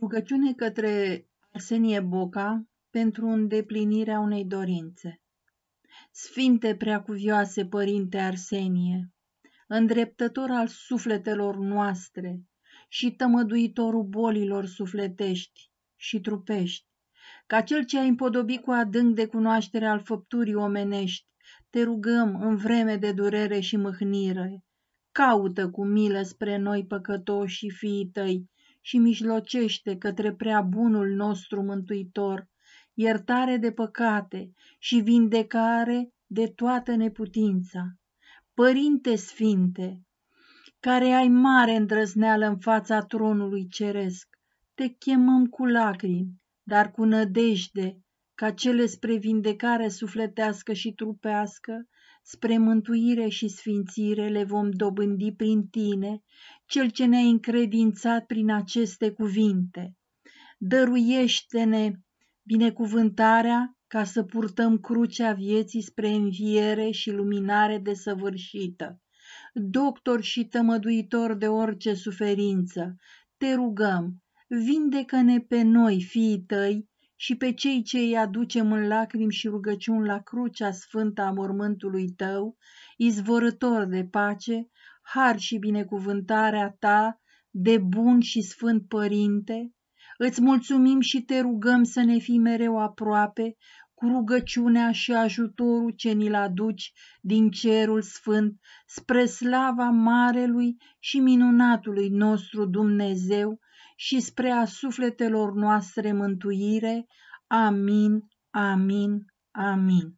Rugăciune către Arsenie Boca pentru îndeplinirea unei dorințe. Sfinte preacuvioase Părinte Arsenie, îndreptător al sufletelor noastre și tămăduitorul bolilor sufletești și trupești, ca cel ce ai împodobit cu adânc de cunoaștere al făpturii omenești, te rugăm în vreme de durere și mâhnire, caută cu milă spre noi păcătoși și fiii tăi, și mijlocește către prea bunul nostru Mântuitor, iertare de păcate și vindecare de toată neputința. Părinte Sfinte, care ai mare îndrăzneală în fața tronului ceresc, te chemăm cu lacrimi, dar cu nădejde, ca cele spre vindecare sufletească și trupească spre mântuire și sfințire le vom dobândi prin tine, cel ce ne-ai încredințat prin aceste cuvinte. Dăruiește-ne binecuvântarea ca să purtăm crucea vieții spre înviere și luminare desăvârșită. Doctor și tămăduitor de orice suferință, te rugăm, vindecă-ne pe noi, fiii tăi, și pe cei ce îi aducem în lacrimi și rugăciuni la crucea sfântă a mormântului tău, izvorător de pace, har și binecuvântarea ta, de bun și sfânt părinte, îți mulțumim și te rugăm să ne fii mereu aproape, cu rugăciunea și ajutorul ce ni-l aduci din cerul sfânt spre slava marelui și minunatului nostru Dumnezeu și spre a sufletelor noastre mântuire. Amin, amin, amin.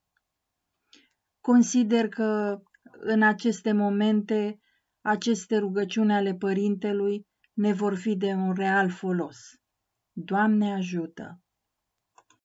Consider că în aceste momente aceste rugăciuni ale Părintelui ne vor fi de un real folos. Doamne ajută!